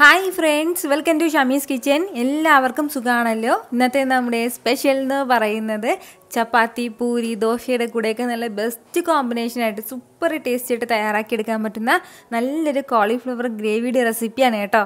hi friends welcome to Shamees kitchen എല്ലാവർക്കും സുഖമാണല്ലോ ഇന്നത്തെ നമ്മുടെ സ്പെഷ്യൽ എന്ന് പറയുന്നത് ചപ്പാത്തി പൂരി ദോശയുടെ കൂടെയൊക്കെ നല്ല ബെസ്റ്റ് കോമ്പിനേഷനായിട്ട് സൂപ്പർ തയ്യാറാക്കി തയ്യാറാക്കിയെടുക്കാൻ പറ്റുന്ന നല്ലൊരു കോളിഫ്ലവർ ഗ്രേവിയുടെ റെസിപ്പിയാണ് കേട്ടോ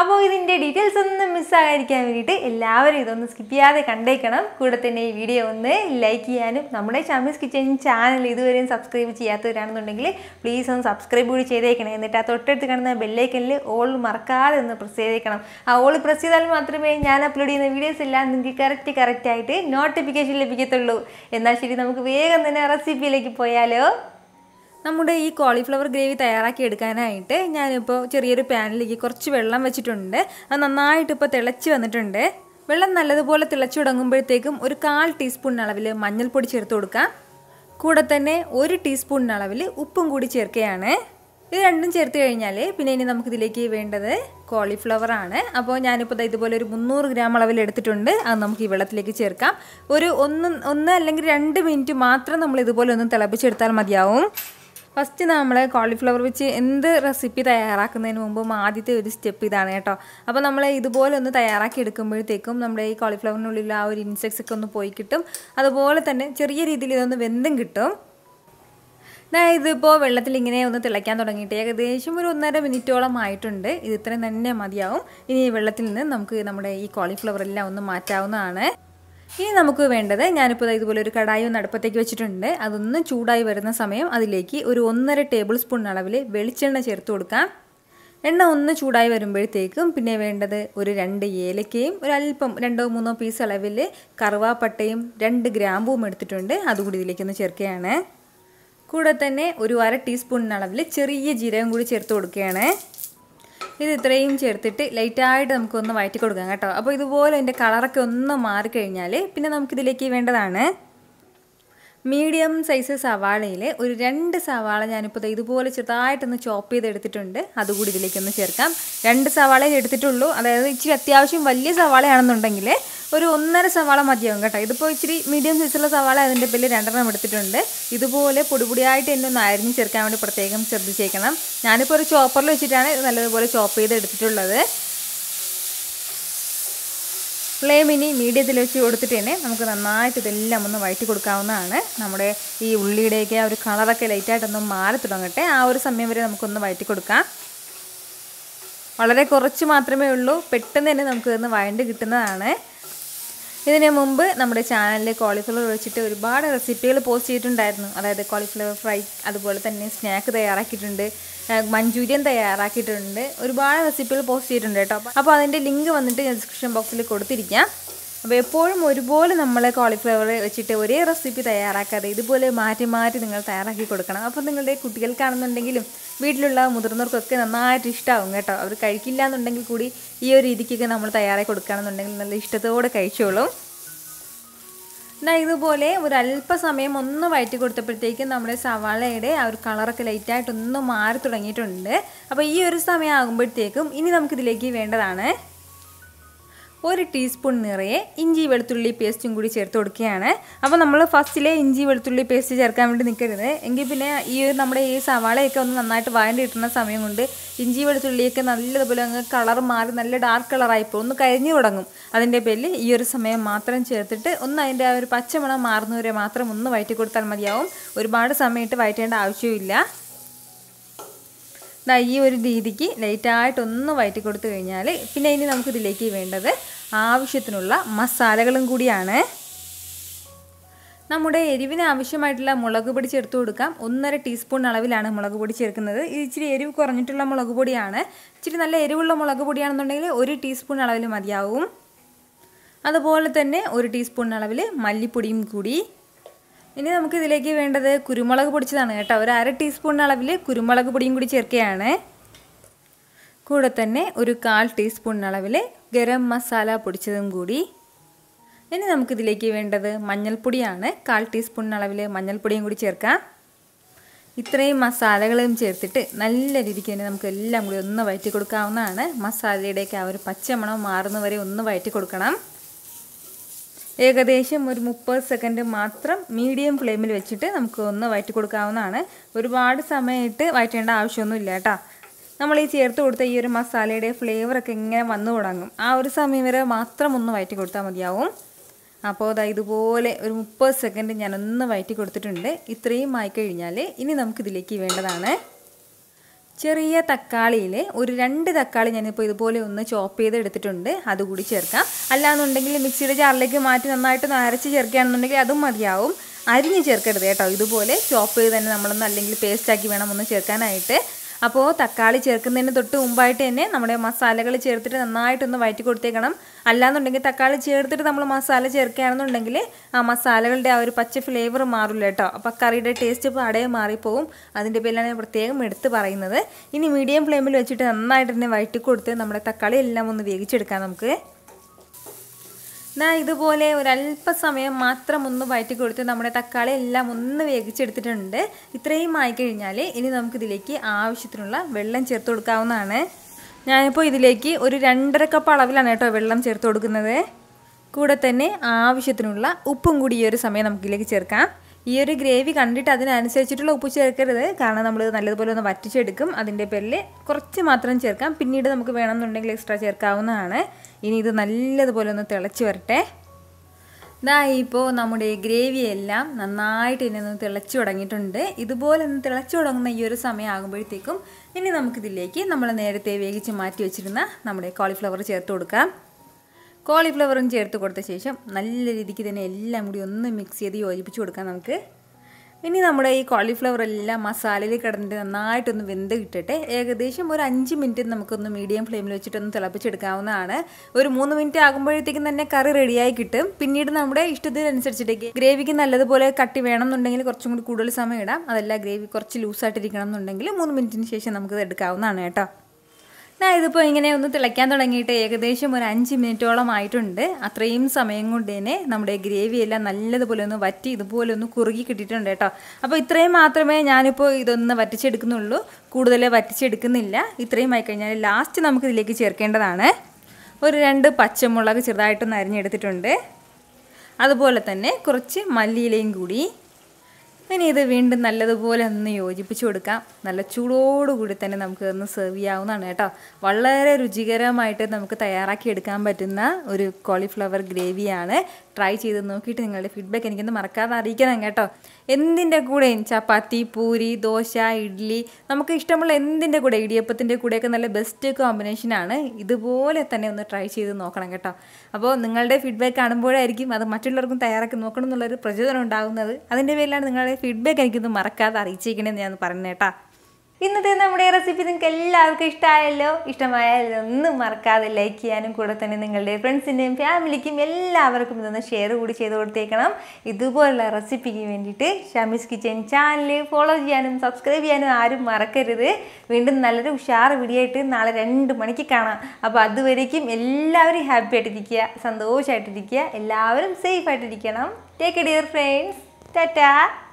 അപ്പോൾ ഇതിൻ്റെ ഡീറ്റെയിൽസ് ഒന്നും മിസ്സാകാതിരിക്കാൻ വേണ്ടിയിട്ട് എല്ലാവരും ഇതൊന്ന് സ്കിപ്പ് ചെയ്യാതെ കണ്ടേക്കണം കൂടെ തന്നെ ഈ വീഡിയോ ഒന്ന് ലൈക്ക് ചെയ്യാനും നമ്മുടെ ഷമീസ് കിച്ചൻ ചാനൽ ഇതുവരെയും സബ്സ്ക്രൈബ് ചെയ്യാത്തവരാണെന്നുണ്ടെങ്കിൽ പ്ലീസ് ഒന്ന് സബ്സ്ക്രൈബ് കൂടി ചെയ്തേക്കണം എന്നിട്ട് ആ തൊട്ടടുത്ത് കാണുന്ന ബെല്ലൈക്കനിൽ ഓൾ മറക്കാതെ ഒന്ന് പ്രസ് ചെയ്തേക്കണം ആ ഓൾ പ്രസ് ചെയ്താൽ മാത്രമേ ഞാൻ അപ്ലോഡ് ചെയ്യുന്ന വീഡിയോസ് എല്ലാം നിങ്ങൾക്ക് കറക്റ്റ് കറക്റ്റായിട്ട് നോട്ടിഫിക്കേഷൻ ലഭിക്കത്തുള്ളൂ എന്നാൽ ശരി നമുക്ക് വേഗം തന്നെ റെസിപ്പിയിലേക്ക് പോയാലോ നമ്മുടെ ഈ കോളിഫ്ലവർ ഗ്രേവി തയ്യാറാക്കി എടുക്കാനായിട്ട് ഞാനിപ്പോൾ ചെറിയൊരു പാനിലേക്ക് കുറച്ച് വെള്ളം വെച്ചിട്ടുണ്ട് അത് നന്നായിട്ട് ഇപ്പോൾ തിളച്ച് വന്നിട്ടുണ്ട് വെള്ളം നല്ലതുപോലെ തിളച്ചു തുടങ്ങുമ്പോഴത്തേക്കും ഒരു കാൽ ടീസ്പൂൺ അളവിൽ മഞ്ഞൾപ്പൊടി ചേർത്ത് കൊടുക്കാം കൂടെ തന്നെ ഒരു ടീസ്പൂൺ അളവിൽ ഉപ്പും കൂടി ചേർക്കുകയാണ് ഇത് രണ്ടും ചേർത്ത് കഴിഞ്ഞാൽ പിന്നെ ഇനി നമുക്കിതിലേക്ക് വേണ്ടത് കോളിഫ്ലവർ ആണ് അപ്പോൾ ഞാനിപ്പോൾ ഇതുപോലെ ഒരു മുന്നൂറ് ഗ്രാം അളവിൽ എടുത്തിട്ടുണ്ട് അത് നമുക്ക് ഈ വെള്ളത്തിലേക്ക് ചേർക്കാം ഒരു ഒന്ന് ഒന്ന് അല്ലെങ്കിൽ രണ്ട് മിനിറ്റ് മാത്രം നമ്മൾ ഇതുപോലെ ഒന്ന് തിളപ്പിച്ചെടുത്താൽ മതിയാവും ഫസ്റ്റ് നമ്മൾ കോളിഫ്ലവർ വെച്ച് എന്ത് റെസിപ്പി തയ്യാറാക്കുന്നതിന് മുമ്പും ആദ്യത്തെ ഒരു സ്റ്റെപ്പ് ഇതാണ് കേട്ടോ അപ്പോൾ നമ്മൾ ഇതുപോലെ ഒന്ന് തയ്യാറാക്കി എടുക്കുമ്പോഴത്തേക്കും നമ്മുടെ ഈ കോളിഫ്ലവറിനുള്ളിൽ ആ ഒരു ഇൻസെക്ട്സ് ഒക്കെ ഒന്ന് പോയി കിട്ടും അതുപോലെ തന്നെ ചെറിയ രീതിയിൽ ഇതൊന്ന് വെന്തും കിട്ടും ഇതിപ്പോൾ വെള്ളത്തിൽ ഇങ്ങനെ ഒന്ന് തിളയ്ക്കാൻ തുടങ്ങിയിട്ട് ഏകദേശം ഒരു ഒന്നര മിനിറ്റോളം ആയിട്ടുണ്ട് ഇത് ഇത്രയും തന്നെ മതിയാവും ഇനി വെള്ളത്തിൽ നിന്ന് നമുക്ക് നമ്മുടെ ഈ കോളിഫ്ലവർ എല്ലാം ഒന്ന് മാറ്റാവുന്നതാണ് ഇനി നമുക്ക് വേണ്ടത് ഞാനിപ്പോൾ ഇതുപോലെ ഒരു കടായി ഒന്ന് അടുപ്പത്തേക്ക് വെച്ചിട്ടുണ്ട് അതൊന്ന് ചൂടായി വരുന്ന സമയം അതിലേക്ക് ഒരു ഒന്നര ടേബിൾ സ്പൂൺ അളവിൽ വെളിച്ചെണ്ണ ചേർത്ത് കൊടുക്കാം എണ്ണ ഒന്ന് ചൂടായി വരുമ്പോഴത്തേക്കും പിന്നെ വേണ്ടത് ഒരു രണ്ട് ഏലക്കയും ഒരു അല്പം രണ്ടോ മൂന്നോ പീസ് അളവിൽ കറുവാപ്പട്ടയും രണ്ട് ഗ്രാമ്പുവും എടുത്തിട്ടുണ്ട് അതുകൂടി ഇതിലേക്കൊന്ന് ചേർക്കുകയാണ് കൂടെ തന്നെ ഒരു അര ടീസ്പൂണിനളവിൽ ചെറിയ ജീരകം കൂടി ചേർത്ത് കൊടുക്കുകയാണ് ഇത് ഇത്രയും ചേർത്തിട്ട് ലൈറ്റായിട്ട് നമുക്കൊന്ന് വയറ്റി കൊടുക്കാം കേട്ടോ അപ്പോൾ ഇതുപോലെ അതിൻ്റെ കളറൊക്കെ ഒന്ന് മാറിക്കഴിഞ്ഞാൽ പിന്നെ നമുക്കിതിലേക്ക് വേണ്ടതാണ് മീഡിയം സൈസ് സവാളയിൽ ഒരു രണ്ട് സവാള ഞാനിപ്പോൾ ഇതുപോലെ ചെറുതായിട്ടൊന്ന് ചോപ്പ് ചെയ്തെടുത്തിട്ടുണ്ട് അതുകൂടി ഇതിലേക്കൊന്ന് ചേർക്കാം രണ്ട് സവാളയിൽ എടുത്തിട്ടുള്ളൂ അതായത് ഇച്ചിരി അത്യാവശ്യം വലിയ സവാളയാണെന്നുണ്ടെങ്കിൽ ഒരു ഒന്നര സവാള മതിയാവും കേട്ടോ ഇതിപ്പോൾ ഇച്ചിരി മീഡിയം സൈസുള്ള സവാള അതിൻ്റെ പേരിൽ രണ്ടെണ്ണം എടുത്തിട്ടുണ്ട് ഇതുപോലെ പൊടിപൊടിയായിട്ട് എന്നെ ഒന്ന് അരിഞ്ഞ് ചേർക്കാൻ വേണ്ടി പ്രത്യേകം ശ്രദ്ധിച്ചേക്കണം ഞാനിപ്പോൾ ഒരു ചോപ്പറിൽ വെച്ചിട്ടാണ് ഇത് നല്ലതുപോലെ ചോപ്പ് ചെയ്ത് എടുത്തിട്ടുള്ളത് ഫ്ലെയിമിനി മീഡിയത്തിൽ വെച്ച് കൊടുത്തിട്ട് തന്നെ നമുക്ക് നന്നായിട്ട് ഇതെല്ലാം ഒന്ന് വഴറ്റി കൊടുക്കാവുന്നതാണ് നമ്മുടെ ഈ ഉള്ളിയുടെയൊക്കെ ആ ഒരു കളറൊക്കെ ലൈറ്റായിട്ടൊന്ന് മാറി തുടങ്ങട്ടെ ആ ഒരു സമയം വരെ നമുക്കൊന്ന് വഴറ്റി കൊടുക്കാം വളരെ കുറച്ച് മാത്രമേ ഉള്ളൂ പെട്ടെന്ന് തന്നെ നമുക്കിതൊന്ന് വഴണ്ട് കിട്ടുന്നതാണ് ഇതിന് മുമ്പ് നമ്മുടെ ചാനലിൽ കോളിഫ്ലവർ വെച്ചിട്ട് ഒരുപാട് റെസിപ്പികൾ പോസ്റ്റ് ചെയ്തിട്ടുണ്ടായിരുന്നു അതായത് കോളിഫ്ലവർ ഫ്രൈ അതുപോലെ തന്നെ സ്നാക്ക് തയ്യാറാക്കിയിട്ടുണ്ട് മഞ്ചൂരിയൻ തയ്യാറാക്കിയിട്ടുണ്ട് ഒരുപാട് റെസിപ്പികൾ പോസ്റ്റ് ചെയ്തിട്ടുണ്ട് കേട്ടോ അപ്പോൾ അതിൻ്റെ ലിങ്ക് വന്നിട്ട് ഡിസ്ക്രിപ്ഷൻ ബോക്സിൽ കൊടുത്തിരിക്കാം അപ്പോൾ എപ്പോഴും ഒരുപോലെ നമ്മൾ കോളിഫ്ലവർ വെച്ചിട്ട് ഒരേ റെസിപ്പി തയ്യാറാക്കാതെ ഇതുപോലെ മാറ്റി മാറ്റി നിങ്ങൾ തയ്യാറാക്കി കൊടുക്കണം അപ്പോൾ നിങ്ങളുടെ കുട്ടികൾക്കാണെന്നുണ്ടെങ്കിലും വീട്ടിലുള്ള മുതിർന്നവർക്കൊക്കെ നന്നായിട്ട് ഇഷ്ടമാവും കേട്ടോ അവർ കഴിക്കില്ല എന്നുണ്ടെങ്കിൽ കൂടി ഈ ഒരു രീതിക്കൊക്കെ നമ്മൾ തയ്യാറാക്കി കൊടുക്കുകയാണെന്നുണ്ടെങ്കിൽ നല്ല ഇഷ്ടത്തോടെ കഴിച്ചോളും എന്നാൽ ഇതുപോലെ ഒരു അല്പസമയം ഒന്ന് വയറ്റി കൊടുത്തപ്പോഴത്തേക്കും നമ്മുടെ സവാളയുടെ ആ ഒരു കളറൊക്കെ ലൈറ്റായിട്ടൊന്ന് മാറി തുടങ്ങിയിട്ടുണ്ട് അപ്പോൾ ഈ ഒരു സമയം ആകുമ്പോഴത്തേക്കും ഇനി നമുക്കിതിലേക്ക് വേണ്ടതാണ് ഒരു ടീസ്പൂൺ നിറയെ ഇഞ്ചി വെളുത്തുള്ളി പേസ്റ്റും കൂടി ചേർത്ത് കൊടുക്കുകയാണ് അപ്പോൾ നമ്മൾ ഫസ്റ്റിലെ ഇഞ്ചി വെളുത്തുള്ളി പേസ്റ്റ് ചേർക്കാൻ വേണ്ടി നിൽക്കരുത് എങ്കിൽ പിന്നെ ഈ നമ്മുടെ ഈ സവാളയൊക്കെ ഒന്ന് നന്നായിട്ട് വഴണ്ടി കിട്ടുന്ന സമയം കൊണ്ട് ഇഞ്ചി വെളുത്തുള്ളിയൊക്കെ നല്ലതുപോലെ അങ്ങ് കളർ മാറി നല്ല ഡാർക്ക് കളറായിപ്പോൾ ഒന്ന് കരിഞ്ഞു തുടങ്ങും അതിൻ്റെ പേരിൽ ഈ ഒരു സമയം മാത്രം ചേർത്തിട്ട് ഒന്ന് അതിൻ്റെ ആ ഒരു പച്ചമണം മാറുന്നവരെ മാത്രം ഒന്ന് വയറ്റി കൊടുത്താൽ മതിയാവും ഒരുപാട് സമയമായിട്ട് വയറ്റേണ്ട ആവശ്യമില്ല ഈ ഒരു രീതിക്ക് ലൈറ്റായിട്ടൊന്ന് വയറ്റി കൊടുത്തു കഴിഞ്ഞാൽ പിന്നെ ഇനി നമുക്കിതിലേക്ക് വേണ്ടത് ആവശ്യത്തിനുള്ള മസാലകളും കൂടിയാണ് നമ്മുടെ എരിവിന് ആവശ്യമായിട്ടുള്ള മുളക് പൊടി ചേർത്ത് കൊടുക്കാം ഒന്നര ടീസ്പൂൺ അളവിലാണ് മുളക് പൊടി ചേർക്കുന്നത് ഇച്ചിരി എരിവ് കുറഞ്ഞിട്ടുള്ള മുളക് പൊടിയാണ് ഇച്ചിരി നല്ല എരിവുള്ള മുളക് പൊടിയാണെന്നുണ്ടെങ്കിൽ ഒരു ടീസ്പൂൺ അളവിൽ മതിയാവും അതുപോലെ തന്നെ ഒരു ടീസ്പൂൺ അളവിൽ മല്ലിപ്പൊടിയും കൂടി ഇനി നമുക്ക് ഇതിലേക്ക് വേണ്ടത് കുരുമുളക് പൊടിച്ചതാണ് കേട്ടോ ഒരു അര ടീസ്പൂൺ അളവിൽ കുരുമുളക് പൊടിയും കൂടി ചേർക്കുകയാണ് കൂടെ തന്നെ ഒരു കാൽ ടീസ്പൂൺ അളവില് ഗരം മസാല പൊടിച്ചതും കൂടി ഇനി നമുക്കിതിലേക്ക് വേണ്ടത് മഞ്ഞൾപ്പൊടിയാണ് കാൽ ടീസ്പൂൺ അളവില് മഞ്ഞൾപ്പൊടിയും കൂടി ചേർക്കാം ഇത്രയും മസാലകളും ചേർത്തിട്ട് നല്ല രീതിക്ക് തന്നെ നമുക്ക് എല്ലാം കൂടി ഒന്ന് വയറ്റി കൊടുക്കാവുന്നതാണ് മസാലയുടെയൊക്കെ ആ ഒരു പച്ചമണം മാറുന്നവരെ ഒന്ന് വയറ്റി കൊടുക്കണം ഏകദേശം ഒരു മുപ്പത് സെക്കൻഡ് മാത്രം മീഡിയം ഫ്ലെയിമിൽ വെച്ചിട്ട് നമുക്ക് ഒന്ന് വയറ്റി കൊടുക്കാവുന്നതാണ് ഒരുപാട് വയറ്റേണ്ട ആവശ്യമൊന്നും ഇല്ല കേട്ടോ നമ്മൾ ഈ ചേർത്ത് കൊടുത്ത ഈ ഒരു മസാലയുടെ ഫ്ലേവറൊക്കെ ഇങ്ങനെ വന്നു തുടങ്ങും ആ ഒരു സമയം വരെ മാത്രം ഒന്ന് വയറ്റി കൊടുത്താൽ മതിയാവും അപ്പോൾ അതാ ഇതുപോലെ ഒരു മുപ്പത് സെക്കൻഡ് ഞാനൊന്ന് വയറ്റി കൊടുത്തിട്ടുണ്ട് ഇത്രയും ആയിക്കഴിഞ്ഞാൽ ഇനി നമുക്കിതിലേക്ക് വേണ്ടതാണ് ചെറിയ തക്കാളിയിൽ ഒരു രണ്ട് തക്കാളി ഞാനിപ്പോൾ ഇതുപോലെ ഒന്ന് ചോപ്പ് ചെയ്ത് എടുത്തിട്ടുണ്ട് അതുകൂടി ചേർക്കാം അല്ലാന്നുണ്ടെങ്കിൽ മിക്സിയുടെ ജാറിലേക്ക് മാറ്റി നന്നായിട്ട് നരച്ച് ചേർക്കുകയാണെന്നുണ്ടെങ്കിൽ അതും മതിയാവും അരിഞ്ഞ് ചേർക്കരുത് കേട്ടോ ഇതുപോലെ ചോപ്പ് ചെയ്ത് തന്നെ നമ്മളൊന്ന് അല്ലെങ്കിൽ പേസ്റ്റാക്കി വേണം ഒന്ന് ചേർക്കാനായിട്ട് അപ്പോൾ തക്കാളി ചേർക്കുന്നതിന് തൊട്ട് മുമ്പായിട്ട് തന്നെ നമ്മുടെ മസാലകൾ ചേർത്തിട്ട് നന്നായിട്ടൊന്ന് വഴറ്റി കൊടുത്തേക്കണം അല്ലാന്നുണ്ടെങ്കിൽ തക്കാളി ചേർത്തിട്ട് നമ്മൾ മസാല ചേർക്കുകയാണെന്നുണ്ടെങ്കിൽ ആ മസാലകളുടെ ആ ഒരു പച്ച ഫ്ലേവർ മാറില്ല കേട്ടോ അപ്പോൾ കറിയുടെ ടേസ്റ്റ് പടയെ മാറിപ്പോവും അതിൻ്റെ പേരിലാണ് ഞാൻ പ്രത്യേകം എടുത്ത് പറയുന്നത് ഇനി മീഡിയം ഫ്ലെയിമിൽ വെച്ചിട്ട് നന്നായിട്ട് തന്നെ വഴറ്റി കൊടുത്ത് നമ്മുടെ തക്കാളി എല്ലാം ഒന്ന് വേവിച്ചെടുക്കാം നമുക്ക് ഞാൻ ഇതുപോലെ ഒരല്പസമയം മാത്രം ഒന്ന് വയറ്റി കൊടുത്ത് നമ്മുടെ തക്കാളി എല്ലാം ഒന്ന് വേവിച്ചെടുത്തിട്ടുണ്ട് ഇത്രയും ആയിക്കഴിഞ്ഞാൽ ഇനി നമുക്കിതിലേക്ക് ആവശ്യത്തിനുള്ള വെള്ളം ചേർത്ത് കൊടുക്കാവുന്നതാണ് ഞാനിപ്പോൾ ഇതിലേക്ക് ഒരു രണ്ടര കപ്പ് അളവിലാണ് കേട്ടോ വെള്ളം ചേർത്ത് കൊടുക്കുന്നത് കൂടെ തന്നെ ആവശ്യത്തിനുള്ള ഉപ്പും കൂടി ഈ ഒരു സമയം നമുക്കിതിലേക്ക് ചേർക്കാം ഈ ഒരു ഗ്രേവി കണ്ടിട്ട് അതിനനുസരിച്ചിട്ടുള്ള ഉപ്പ് ചേർക്കരുത് കാരണം നമ്മൾ നല്ലതുപോലെ ഒന്ന് വറ്റിച്ചെടുക്കും അതിൻ്റെ പേരിൽ കുറച്ച് മാത്രം ചേർക്കാം പിന്നീട് നമുക്ക് വേണമെന്നുണ്ടെങ്കിൽ എക്സ്ട്രാ ചേർക്കാവുന്നതാണ് ഇനി ഇത് നല്ലതുപോലെ ഒന്ന് തിളച്ച് വരട്ടെ ദാ ഇപ്പോൾ നമ്മുടെ ഗ്രേവി എല്ലാം നന്നായിട്ട് ഇനി ഒന്ന് തിളച്ചു തുടങ്ങിയിട്ടുണ്ട് ഇതുപോലെ ഒന്ന് തിളച്ചു തുടങ്ങുന്ന ഈ ഒരു സമയമാകുമ്പോഴത്തേക്കും ഇനി നമുക്കിതിലേക്ക് നമ്മൾ നേരത്തെ വേവിച്ച് മാറ്റി വെച്ചിരുന്ന നമ്മുടെ കോളിഫ്ലവർ ചേർത്ത് കൊടുക്കാം കോളിഫ്ലവറും ചേർത്ത് കൊടുത്ത ശേഷം നല്ല രീതിക്ക് തന്നെ എല്ലാം കൂടി ഒന്ന് മിക്സ് ചെയ്ത് യോജിപ്പിച്ച് കൊടുക്കാം നമുക്ക് ഇനി നമ്മുടെ ഈ കോളിഫ്ലവർ എല്ലാം മസാലയിൽ കിടന്നിട്ട് നന്നായിട്ടൊന്ന് വെന്ത് കിട്ടട്ടെ ഏകദേശം ഒരു അഞ്ച് മിനിറ്റ് നമുക്കൊന്ന് മീഡിയം ഫ്ലെയിമിൽ വെച്ചിട്ടൊന്ന് തിളപ്പിച്ചെടുക്കാവുന്നതാണ് ഒരു മൂന്ന് മിനിറ്റ് ആകുമ്പോഴത്തേക്കും തന്നെ കറി റെഡിയായി കിട്ടും പിന്നീട് നമ്മുടെ ഇഷ്ടത്തിനനുസരിച്ചിട്ടേക്ക് ഗ്രേവിക്ക് നല്ലതുപോലെ കട്ടി വേണം എന്നുണ്ടെങ്കിൽ കുറച്ചും കൂടി കൂടുതൽ സമയം ഇടാം അതല്ല ഗ്രേവി കുറച്ച് ലൂസായിട്ടിരിക്കണം എന്നുണ്ടെങ്കിൽ മൂന്ന് മിനിറ്റിന് ശേഷം നമുക്കത് എടുക്കാവുന്നതാണ് കേട്ടോ ഞാൻ ഇതിപ്പോൾ ഇങ്ങനെ ഒന്ന് തിളയ്ക്കാൻ തുടങ്ങിയിട്ട് ഏകദേശം ഒരു അഞ്ച് മിനിറ്റോളം ആയിട്ടുണ്ട് അത്രയും സമയം കൊണ്ട് തന്നെ നമ്മുടെ ഗ്രേവി എല്ലാം നല്ലതുപോലെ ഒന്ന് വറ്റി ഇതുപോലെ ഒന്ന് കുറുകി കിട്ടിയിട്ടുണ്ട് കേട്ടോ അപ്പോൾ ഇത്രയും മാത്രമേ ഞാനിപ്പോൾ ഇതൊന്ന് വറ്റിച്ചെടുക്കുന്നുള്ളൂ കൂടുതൽ വറ്റിച്ചെടുക്കുന്നില്ല ഇത്രയും കഴിഞ്ഞാൽ ലാസ്റ്റ് നമുക്ക് ഇതിലേക്ക് ചേർക്കേണ്ടതാണ് ഒരു രണ്ട് പച്ചമുളക് ചെറുതായിട്ടൊന്ന് അരിഞ്ഞെടുത്തിട്ടുണ്ട് അതുപോലെ തന്നെ കുറച്ച് മല്ലിയിലയും കൂടി ഇനി ഇത് വീണ്ടും നല്ലതുപോലെ ഒന്ന് യോജിപ്പിച്ചു കൊടുക്കാം നല്ല ചൂടോടുകൂടി തന്നെ നമുക്ക് ഒന്ന് സെർവ് ചെയ്യാവുന്നതാണ് കേട്ടോ വളരെ രുചികരമായിട്ട് നമുക്ക് തയ്യാറാക്കി എടുക്കാൻ പറ്റുന്ന ഒരു കോളിഫ്ലവർ ഗ്രേവിയാണ് ട്രൈ ചെയ്ത് നോക്കിയിട്ട് നിങ്ങളുടെ ഫീഡ്ബാക്ക് എനിക്കൊന്ന് മറക്കാതെ അറിയിക്കണം കേട്ടോ എന്തിൻ്റെ കൂടെ ചപ്പാത്തി പൂരി ദോശ ഇഡ്ഡലി നമുക്ക് ഇഷ്ടമുള്ള എന്തിൻ്റെ കൂടെ ഇടിയപ്പത്തിൻ്റെ കൂടെയൊക്കെ നല്ല ബെസ്റ്റ് കോമ്പിനേഷനാണ് ഇതുപോലെ തന്നെ ഒന്ന് ട്രൈ ചെയ്ത് നോക്കണം കേട്ടോ അപ്പോൾ നിങ്ങളുടെ ഫീഡ്ബാക്ക് കാണുമ്പോഴായിരിക്കും അത് മറ്റുള്ളവർക്കും തയ്യാറാക്കി നോക്കണം എന്നുള്ളൊരു പ്രചോദനം ഉണ്ടാകുന്നത് അതിൻ്റെ പേരിലാണ് നിങ്ങളുടെ ഫീഡ്ബാക്ക് എനിക്കൊന്ന് മറക്കാതെ അറിയിച്ചേക്കണമെന്ന് ഞാൻ പറഞ്ഞു കേട്ടോ ഇന്നത്തെ നമ്മുടെ റെസിപ്പി നിങ്ങൾക്ക് എല്ലാവർക്കും ഇഷ്ടമായല്ലോ ഇഷ്ടമായാലോ ഒന്നും മറക്കാതെ ലൈക്ക് ചെയ്യാനും കൂടെ തന്നെ നിങ്ങളുടെ ഫ്രണ്ട്സിൻ്റെയും ഫാമിലിക്കും എല്ലാവർക്കും ഇതൊന്ന് ഷെയർ കൂടി ചെയ്ത് കൊടുത്തേക്കണം ഇതുപോലുള്ള റെസിപ്പിക്ക് വേണ്ടിയിട്ട് ഷമീസ് കിച്ചൻ ചാനൽ ഫോളോ ചെയ്യാനും സബ്സ്ക്രൈബ് ചെയ്യാനും ആരും മറക്കരുത് വീണ്ടും നല്ലൊരു ഉഷാർ വീഡിയോ ആയിട്ട് നാളെ രണ്ട് മണിക്ക് കാണാം അപ്പോൾ അതുവരേക്കും എല്ലാവരും ഹാപ്പി ആയിട്ടിരിക്കുക സന്തോഷമായിട്ടിരിക്കുക എല്ലാവരും സേഫ് ആയിട്ടിരിക്കണം ടേക്ക് ഡിയർ ഫ്രണ്ട്സ് ടാറ്റാ